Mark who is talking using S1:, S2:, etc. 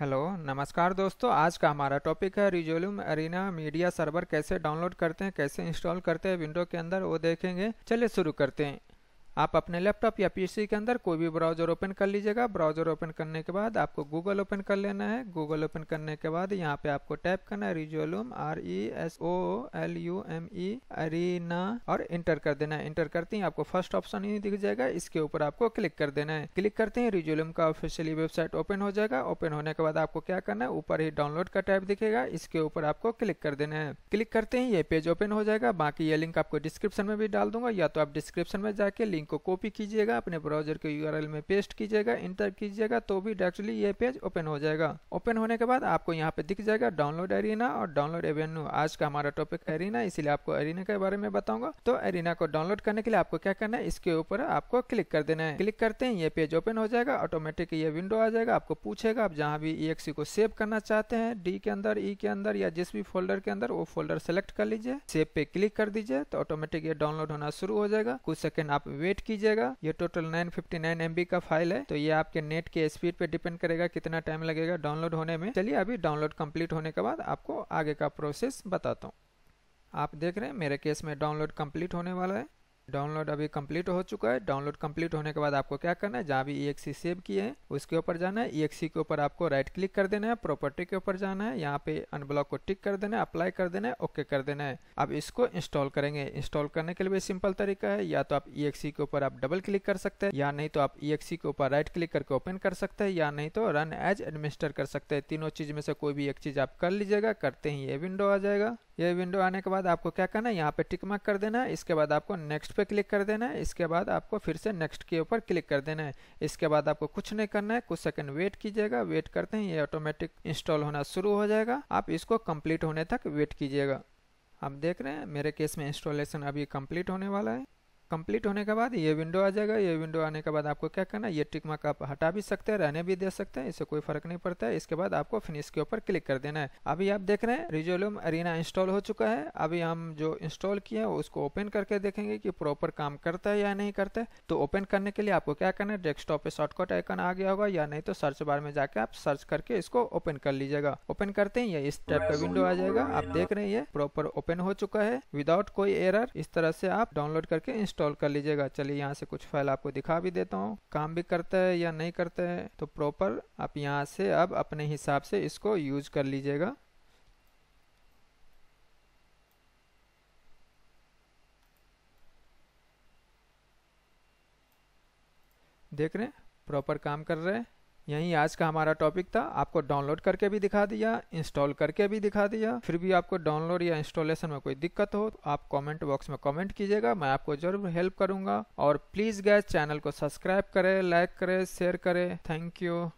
S1: hello नमस्कार दोस्तों आज का हमारा टॉपिक है रिजोल्यूम अरीना मीडिया सर्वर कैसे डाउनलोड करते हैं कैसे इंस्टॉल करते हैं विंडो के अंदर वो देखेंगे चलिए शुरू करते हैं आप अपने लैपटॉप या पीसी के अंदर कोई भी ब्राउजर ओपन कर लीजिएगा ब्राउजर ओपन करने के बाद आपको गूगल ओपन कर लेना है गूगल ओपन करने के बाद यहाँ पे आपको टाइप करना है Resolume R E e S O L U M E e, Arena और इंटर कर देना है इंटर करते ही आपको फर्स्ट ऑप्शन ही दिख जाएगा इसके ऊपर आपको क्लिक कर देना है क्लिक करते ही रिजोलूम का ऑफिशियली वेबसाइट ओपन हो जाएगा ओपन होने के बाद आपको क्या करना है ऊपर ही डाउनलोड का टाइप दिखेगा इसके ऊपर आपको क्लिक कर देना है क्लिक करते ही ये पेज ओपन हो जाएगा बाकी ये लिंक आपको डिस्क्रिप्शन में भी डाल दूंगा या तो आप डिस्क्रिप्शन में जाके लिंक लिंक को कॉपी कीजिएगा अपने ब्राउजर के यू में पेस्ट कीजिएगा इंटर कीजिएगा तो भी डायरेक्टली ये पेज ओपन हो जाएगा ओपन होने के बाद आपको यहाँ पे दिख जाएगा डाउनलोड एरिना और डाउनलोड एवेन्यू आज का हमारा टॉपिक एरिना इसलिए आपको एरिना के बारे में बताऊंगा तो एरिना को डाउनलोड करने के लिए आपको क्या करना है इसके ऊपर आपको क्लिक कर देना है क्लिक करते हैं ये पेज ओपन हो जाएगा ऑटोमेटिक ये विंडो आ जाएगा आपको पूछेगा आप जहाँ भी ई e को सेव करना चाहते हैं डी के अंदर ई e के अंदर या जिस भी फोल्डर के अंदर वो फोल्डर सेलेक्ट कर लीजिए सेव पे क्लिक कर दीजिए तो ऑटोमेटिक ये डाउनलोड होना शुरू हो जाएगा कुछ सेकंड आप वेट नेट कीजिएगा ये टोटल 959 एमबी का फाइल है तो ये आपके नेट के स्पीड पे डिपेंड करेगा कितना टाइम लगेगा डाउनलोड होने में चलिए अभी डाउनलोड कंप्लीट होने के बाद आपको आगे का प्रोसेस बताता हूँ आप देख रहे हैं मेरे केस में डाउनलोड कंप्लीट होने वाला है डाउनलोड अभी कंप्लीट हो चुका है डाउनलोड कंप्लीट होने के बाद आपको क्या करना है जहाँ भी ई सेव किए हैं उसके ऊपर जाना है ई के ऊपर आपको राइट क्लिक कर देना है प्रॉपर्टी के ऊपर जाना है यहाँ पे अनब्लॉक को टिक कर देना है अप्लाई कर देना है ओके कर देना है अब इसको इंस्टॉल करेंगे इंस्टॉल करने के लिए सिंपल तरीका है या तो आप ई के ऊपर आप डबल क्लिक कर सकते हैं या नहीं तो आप ई के ऊपर राइट क्लिक करके ओपन कर सकते हैं या नहीं तो रन एज एडमिनिस्टर कर सकते हैं तीनों चीज में से कोई भी एक चीज आप कर लीजिएगा करते ही ये विंडो आ जाएगा ये विंडो आने के बाद आपको क्या करना है यहाँ पे टिक मार्क कर देना है इसके बाद आपको नेक्स्ट पे क्लिक कर देना है इसके बाद आपको फिर से नेक्स्ट के ऊपर क्लिक कर देना है इसके बाद आपको कुछ नहीं करना है कुछ सेकंड वेट कीजिएगा वेट करते हैं ये ऑटोमेटिक इंस्टॉल होना शुरू हो जाएगा आप इसको कम्प्लीट होने तक वेट कीजिएगा आप देख रहे हैं मेरे केस में इंस्टॉलेशन अभी कम्प्लीट होने वाला है कंप्लीट होने के बाद ये विंडो आ जाएगा ये विंडो आने के बाद आपको क्या करना है ये टिक मार्क आप हटा भी सकते हैं रहने भी दे सकते हैं इससे कोई फर्क नहीं पड़ता है इसके बाद आपको फिनिश के ऊपर क्लिक कर देना है अभी आप देख रहे हैं रिजोल्यूम अरीना इंस्टॉल हो चुका है अभी हम जो इंस्टॉल किया है उसको ओपन करके देखेंगे कि प्रॉपर काम करता है या नहीं करता है तो ओपन करने के लिए आपको क्या करना है डेस्कटॉप पे शॉर्टकट आइकन आ गया होगा या नहीं तो सर्च बार में जाकर आप सर्च करके इसको ओपन कर लीजिएगा ओपन करते ही इस टाइप का विंडो आ जाएगा आप देख रहे हैं प्रॉपर ओपन हो चुका है विदाउट कोई एरर इस तरह से आप डाउनलोड करके इंस्टॉल इंस्टॉल कर लीजिएगा चलिए यहाँ से कुछ फाइल आपको दिखा भी देता हूँ काम भी करता है या नहीं करता है तो प्रॉपर आप यहाँ से अब अपने हिसाब से इसको यूज कर लीजिएगा देख रहे हैं प्रॉपर काम कर रहे हैं यही आज का हमारा टॉपिक था आपको डाउनलोड करके भी दिखा दिया इंस्टॉल करके भी दिखा दिया फिर भी आपको डाउनलोड या इंस्टॉलेशन में कोई दिक्कत हो तो आप कमेंट बॉक्स में कमेंट कीजिएगा मैं आपको जरूर हेल्प करूंगा और प्लीज़ गैस चैनल को सब्सक्राइब करें लाइक करें शेयर करें थैंक यू